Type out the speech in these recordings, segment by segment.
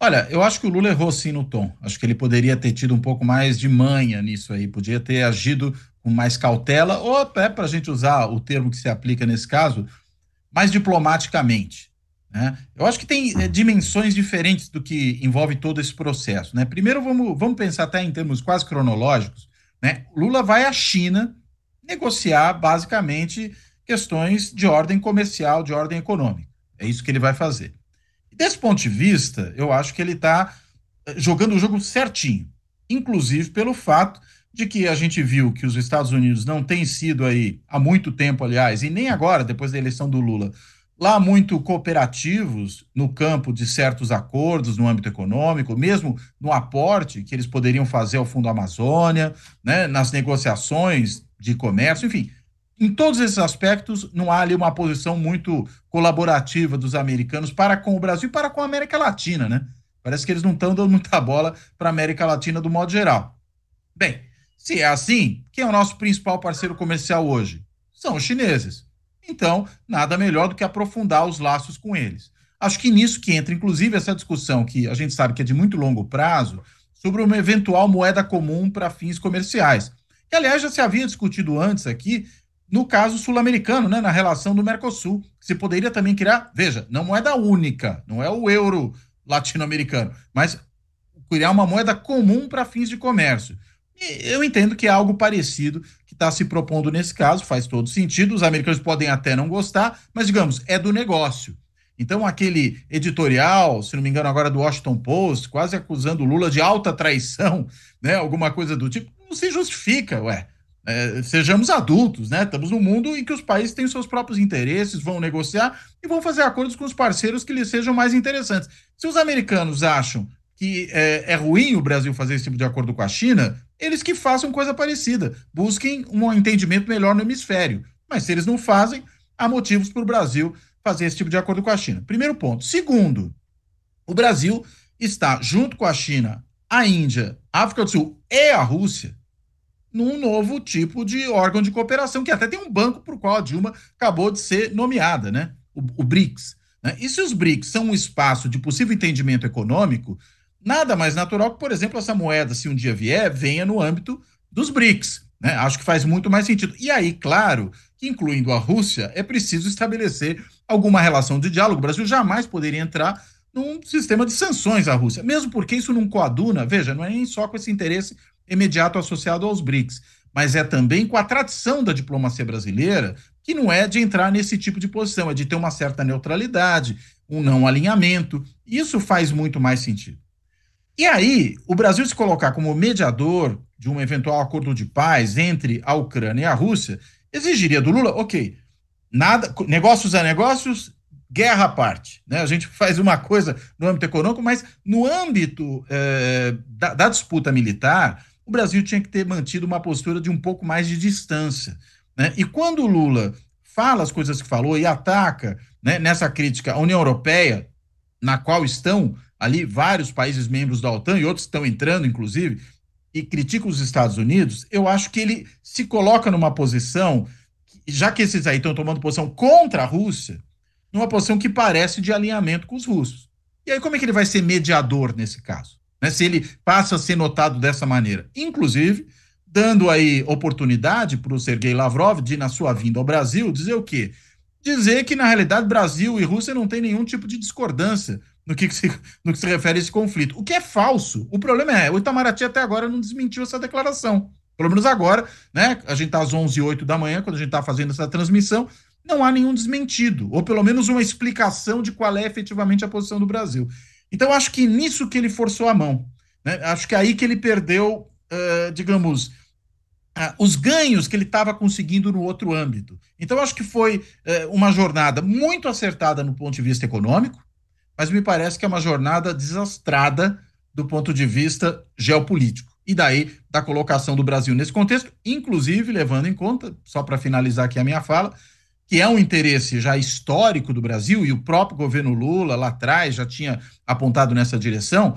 Olha, eu acho que o Lula errou sim no tom. Acho que ele poderia ter tido um pouco mais de manha nisso aí, podia ter agido com mais cautela, ou até para a gente usar o termo que se aplica nesse caso, mais diplomaticamente. Né? Eu acho que tem é, dimensões diferentes do que envolve todo esse processo. Né? Primeiro, vamos, vamos pensar até em termos quase cronológicos. Né? Lula vai à China negociar basicamente questões de ordem comercial, de ordem econômica. É isso que ele vai fazer. Desse ponto de vista, eu acho que ele está eh, jogando o jogo certinho, inclusive pelo fato de que a gente viu que os Estados Unidos não têm sido aí há muito tempo, aliás, e nem agora, depois da eleição do Lula, lá muito cooperativos no campo de certos acordos no âmbito econômico, mesmo no aporte que eles poderiam fazer ao Fundo Amazônia, né, nas negociações de comércio, enfim em todos esses aspectos, não há ali uma posição muito colaborativa dos americanos para com o Brasil e para com a América Latina, né? Parece que eles não estão dando muita bola para a América Latina do modo geral. Bem, se é assim, quem é o nosso principal parceiro comercial hoje? São os chineses. Então, nada melhor do que aprofundar os laços com eles. Acho que nisso que entra, inclusive, essa discussão que a gente sabe que é de muito longo prazo sobre uma eventual moeda comum para fins comerciais. Que, aliás, já se havia discutido antes aqui, no caso sul-americano, né, na relação do Mercosul. Se poderia também criar, veja, não moeda única, não é o euro latino-americano, mas criar uma moeda comum para fins de comércio. E eu entendo que é algo parecido que está se propondo nesse caso, faz todo sentido. Os americanos podem até não gostar, mas digamos, é do negócio. Então, aquele editorial, se não me engano, agora do Washington Post, quase acusando Lula de alta traição, né? Alguma coisa do tipo, não se justifica, ué. É, sejamos adultos, né? Estamos num mundo em que os países têm seus próprios interesses, vão negociar e vão fazer acordos com os parceiros que lhes sejam mais interessantes. Se os americanos acham que é, é ruim o Brasil fazer esse tipo de acordo com a China, eles que façam coisa parecida, busquem um entendimento melhor no hemisfério. Mas se eles não fazem, há motivos para o Brasil fazer esse tipo de acordo com a China. Primeiro ponto. Segundo, o Brasil está junto com a China, a Índia, a África do Sul e a Rússia num novo tipo de órgão de cooperação, que até tem um banco para o qual a Dilma acabou de ser nomeada, né? o, o BRICS. Né? E se os BRICS são um espaço de possível entendimento econômico, nada mais natural que, por exemplo, essa moeda, se um dia vier, venha no âmbito dos BRICS. Né? Acho que faz muito mais sentido. E aí, claro, que incluindo a Rússia, é preciso estabelecer alguma relação de diálogo. O Brasil jamais poderia entrar num sistema de sanções à Rússia, mesmo porque isso não coaduna, veja, não é nem só com esse interesse imediato associado aos BRICS, mas é também com a tradição da diplomacia brasileira, que não é de entrar nesse tipo de posição, é de ter uma certa neutralidade, um não alinhamento. Isso faz muito mais sentido. E aí, o Brasil se colocar como mediador de um eventual acordo de paz entre a Ucrânia e a Rússia, exigiria do Lula, ok, nada, negócios a negócios, guerra à parte. Né? A gente faz uma coisa no âmbito econômico, mas no âmbito eh, da, da, disputa militar, o Brasil tinha que ter mantido uma postura de um pouco mais de distância. Né? E quando o Lula fala as coisas que falou e ataca né, nessa crítica à União Europeia, na qual estão ali vários países membros da OTAN e outros estão entrando, inclusive, e critica os Estados Unidos, eu acho que ele se coloca numa posição, já que esses aí estão tomando posição contra a Rússia, numa posição que parece de alinhamento com os russos. E aí, como é que ele vai ser mediador nesse caso? né, se ele passa a ser notado dessa maneira. Inclusive, dando aí oportunidade para o Sergei Lavrov de, na sua vinda ao Brasil, dizer o quê? Dizer que, na realidade, Brasil e Rússia não têm nenhum tipo de discordância no que, que se, no que se refere a esse conflito. O que é falso. O problema é, o Itamaraty até agora não desmentiu essa declaração. Pelo menos agora, né? A gente está às 11 e 8 da manhã, quando a gente está fazendo essa transmissão, não há nenhum desmentido, ou pelo menos uma explicação de qual é efetivamente a posição do Brasil. Então, acho que nisso que ele forçou a mão. Né? Acho que é aí que ele perdeu, uh, digamos, uh, os ganhos que ele estava conseguindo no outro âmbito. Então, acho que foi uh, uma jornada muito acertada no ponto de vista econômico, mas me parece que é uma jornada desastrada do ponto de vista geopolítico. E daí, da colocação do Brasil nesse contexto, inclusive levando em conta, só para finalizar aqui a minha fala, que é um interesse já histórico do Brasil, e o próprio governo Lula lá atrás já tinha apontado nessa direção,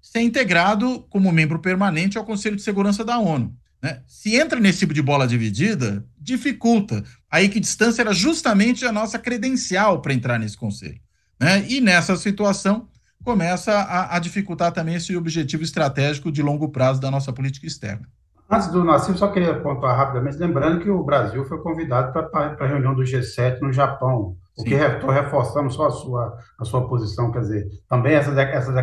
ser integrado como membro permanente ao Conselho de Segurança da ONU. Né? Se entra nesse tipo de bola dividida, dificulta. A equidistância era justamente a nossa credencial para entrar nesse conselho. Né? E nessa situação começa a, a dificultar também esse objetivo estratégico de longo prazo da nossa política externa. Antes do Nassim, só queria pontuar rapidamente, lembrando que o Brasil foi convidado para a reunião do G7 no Japão, o que reforçamos só a sua, a sua posição, quer dizer, também essas, essas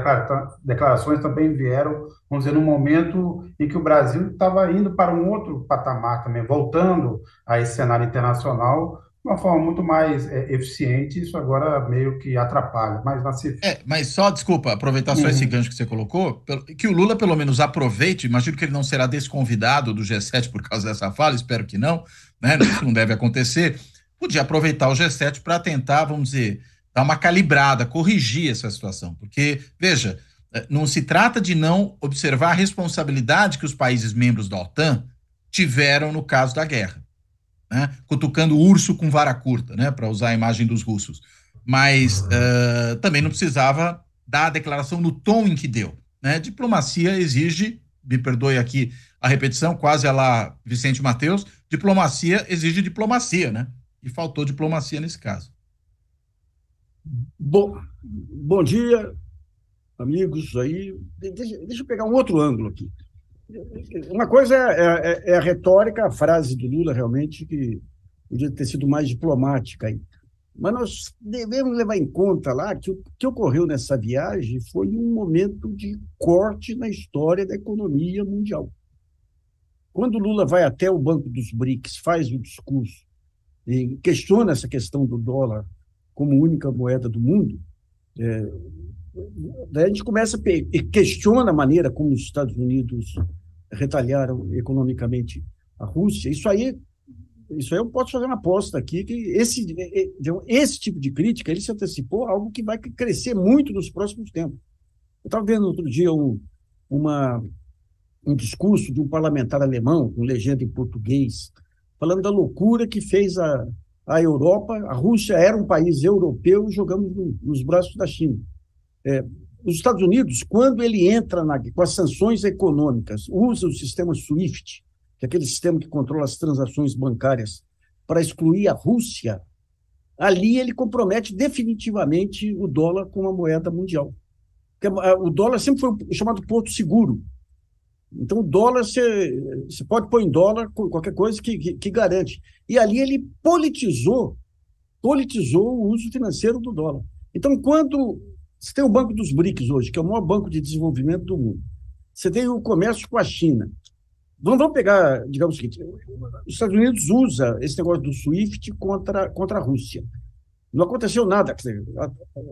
declarações também vieram, vamos dizer, num momento em que o Brasil estava indo para um outro patamar também, voltando a esse cenário internacional, uma forma muito mais é, eficiente, isso agora meio que atrapalha, mas na se... É, mas só, desculpa, aproveitar só uhum. esse gancho que você colocou, que o Lula pelo menos aproveite, imagino que ele não será desconvidado do G7 por causa dessa fala, espero que não, né, isso não deve acontecer, podia aproveitar o G7 para tentar, vamos dizer, dar uma calibrada, corrigir essa situação, porque, veja, é, não se trata de não observar a responsabilidade que os países membros da OTAN tiveram no caso da guerra né? Cutucando urso com vara curta, né? Para usar a imagem dos russos. Mas uh, também não precisava dar a declaração no tom em que deu. Né? Diplomacia exige, me perdoe aqui a repetição, quase a lá Vicente Mateus, diplomacia exige diplomacia, né? E faltou diplomacia nesse caso. Bom, bom dia, amigos aí. Deixa, deixa eu pegar um outro ângulo aqui. Uma coisa é, é, é, é, a retórica, a frase do Lula, realmente, que podia ter sido mais diplomática. Mas nós devemos levar em conta lá que o que ocorreu nessa viagem foi um momento de corte na história da economia mundial. Quando Lula vai até o Banco dos BRICS, faz o discurso e questiona essa questão do dólar como única moeda do mundo, é, Daí a gente começa e questiona a maneira como os Estados Unidos retaliaram economicamente a Rússia. Isso aí, isso aí eu posso fazer uma aposta aqui que esse, é, é, esse tipo de crítica ele se antecipou a algo que vai crescer muito nos próximos tempos. Eu estava vendo outro dia um, uma, um discurso de um parlamentar alemão, com legenda em português, falando da loucura que fez a, a Europa. A Rússia era um país europeu jogando jogamos nos braços da China. É, os Estados Unidos, quando ele entra na, com as sanções econômicas, usa o sistema SWIFT, que é aquele sistema que controla as transações bancárias, para excluir a Rússia, ali ele compromete definitivamente o dólar como a moeda mundial. Porque o dólar sempre foi chamado ponto seguro. Então, o dólar, você, você pode pôr em dólar qualquer coisa que, que, que garante. E ali ele politizou, politizou o uso financeiro do dólar. Então, quando você tem o Banco dos BRICS hoje, que é o maior banco de desenvolvimento do mundo. Você tem o comércio com a China. Vamos, pegar, digamos o seguinte: os Estados Unidos usa esse negócio do SWIFT contra, contra a Rússia. Não aconteceu nada,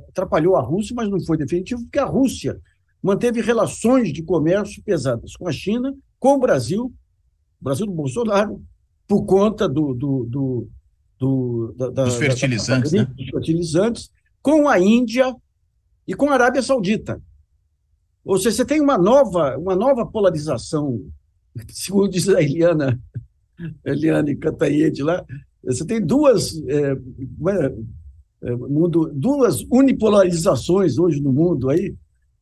atrapalhou a Rússia, mas não foi definitivo, porque a Rússia manteve relações de comércio pesadas com a China, com o Brasil, o Brasil do Bolsonaro, por conta do, do, do, do da, dos fertilizantes, da, da, né? dos fertilizantes, com a Índia, e com a Arábia Saudita. Ou seja, você tem uma nova, uma nova polarização, segundo diz a Eliana, Eliane Cantanhede lá, você tem duas, é, é, é, mundo, duas unipolarizações hoje no mundo aí,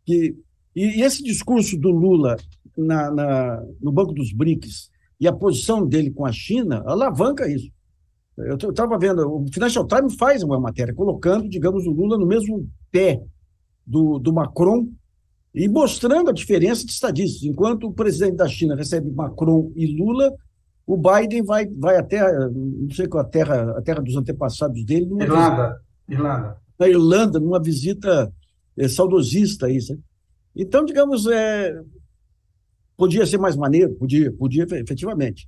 que, e esse discurso do Lula na, na, no Banco dos BRICS e a posição dele com a China alavanca isso. Eu estava vendo, o Financial Times faz uma matéria colocando, digamos, o Lula no mesmo pé do, do Macron e mostrando a diferença de estadistas. Enquanto o presidente da China recebe Macron e Lula, o Biden vai, vai até, não sei qual a terra, a terra dos antepassados dele. Irlanda, Irlanda. Na Irlanda, numa visita é, saudosista. Isso. Então, digamos, é, podia ser mais maneiro, podia, podia efetivamente.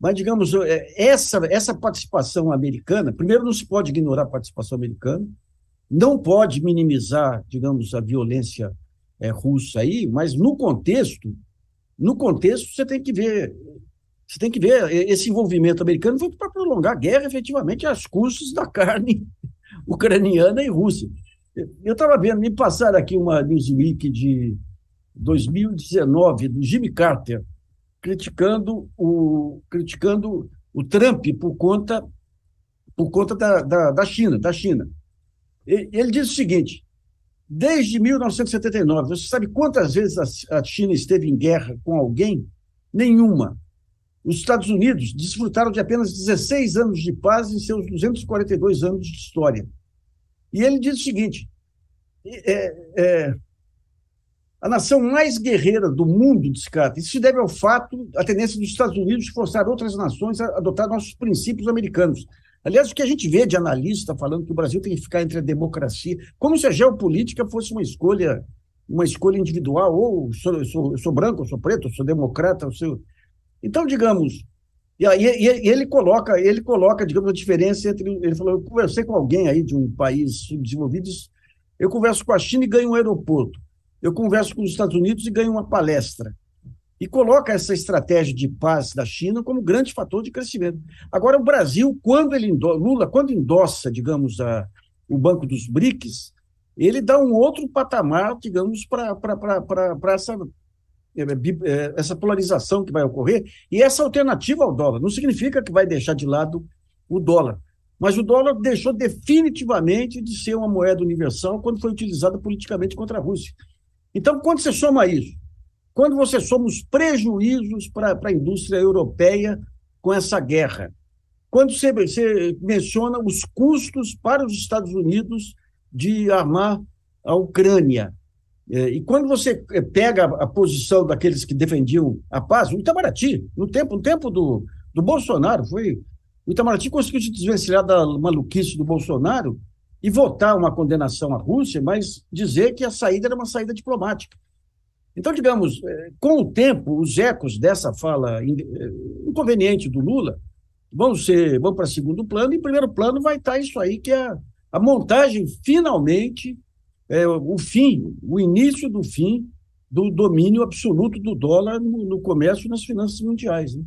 Mas, digamos, eh, essa, essa participação americana, primeiro, não se pode ignorar a participação americana, não pode minimizar, digamos, a violência é, russa aí, mas no contexto, no contexto você tem que ver, você tem que ver eh, esse envolvimento americano foi para prolongar a guerra efetivamente às custas da carne ucraniana e russa. Eu estava vendo, me passaram aqui uma Newsweek de 2019 do Jimmy Carter criticando o criticando o Trump por conta por conta da, da, da China, da China. Ele diz o seguinte: desde 1979, você sabe quantas vezes a China esteve em guerra com alguém? Nenhuma. Os Estados Unidos desfrutaram de apenas 16 anos de paz em seus 242 anos de história. E ele diz o seguinte: é, é, a nação mais guerreira do mundo, diz Carter, isso se deve ao fato, a tendência dos Estados Unidos de forçar outras nações a adotar nossos princípios americanos. Aliás, o que a gente vê de analista falando que o Brasil tem que ficar entre a democracia, como se a geopolítica fosse uma escolha, uma escolha individual, ou sou, sou, sou branco, sou preto, sou democrata, sou... Então, digamos, e, aí, e ele coloca, ele coloca, digamos, a diferença entre. Ele falou, eu conversei com alguém aí de um país subdesenvolvido, eu converso com a China e ganho um aeroporto. Eu converso com os Estados Unidos e ganho uma palestra e coloca essa estratégia de paz da China como grande fator de crescimento. Agora, o Brasil, quando ele Lula, quando endossa, digamos, a, o Banco dos BRICS, ele dá um outro patamar, digamos, para essa, eh, eh, essa polarização que vai ocorrer e essa alternativa ao dólar. Não significa que vai deixar de lado o dólar, mas o dólar deixou definitivamente de ser uma moeda universal quando foi utilizada politicamente contra a Rússia. Então, quando você soma isso quando você somos prejuízos para a indústria europeia com essa guerra. Quando você, você menciona os custos para os Estados Unidos de armar a Ucrânia. É, e quando você é, pega a posição daqueles que defendiam a paz, o Itamaraty, no tempo, no tempo do, do Bolsonaro, foi. O Itamaraty conseguiu se desvencilhar da maluquice do Bolsonaro e votar uma condenação à Rússia, mas dizer que a saída era uma saída diplomática. Então, digamos, eh, com o tempo, os ecos dessa fala eh, inconveniente do Lula vão ser vão para segundo plano, e em primeiro plano vai estar isso aí, que é a montagem, finalmente, é, o fim, o início do fim do domínio absoluto do dólar no, no comércio e nas finanças mundiais. Né?